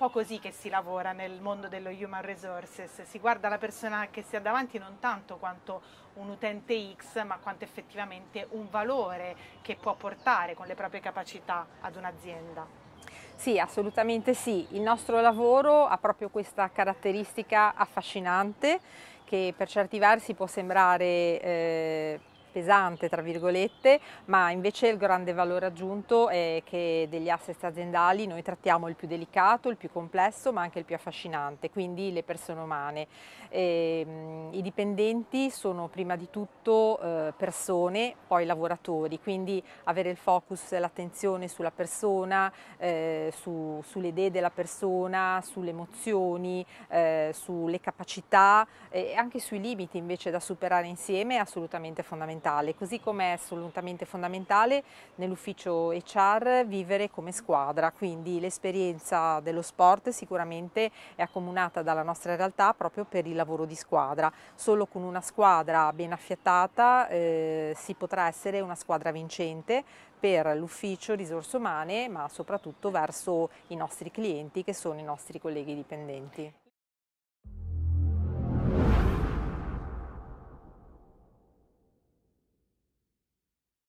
po' così che si lavora nel mondo dello human resources, si guarda la persona che si ha davanti non tanto quanto un utente X, ma quanto effettivamente un valore che può portare con le proprie capacità ad un'azienda. Sì, assolutamente sì. Il nostro lavoro ha proprio questa caratteristica affascinante che per certi versi può sembrare eh, pesante tra virgolette, ma invece il grande valore aggiunto è che degli asset aziendali noi trattiamo il più delicato, il più complesso, ma anche il più affascinante, quindi le persone umane. E, ehm, mh, I dipendenti sono prima di tutto eh, persone, poi lavoratori, quindi avere il focus e l'attenzione sulla persona, eh, su, sulle idee della persona, sulle emozioni, eh, sulle capacità e anche sui limiti invece da superare insieme è assolutamente fondamentale fondamentale, così come è assolutamente fondamentale nell'ufficio HR vivere come squadra, quindi l'esperienza dello sport sicuramente è accomunata dalla nostra realtà proprio per il lavoro di squadra, solo con una squadra ben affiattata eh, si potrà essere una squadra vincente per l'ufficio risorse umane ma soprattutto verso i nostri clienti che sono i nostri colleghi dipendenti.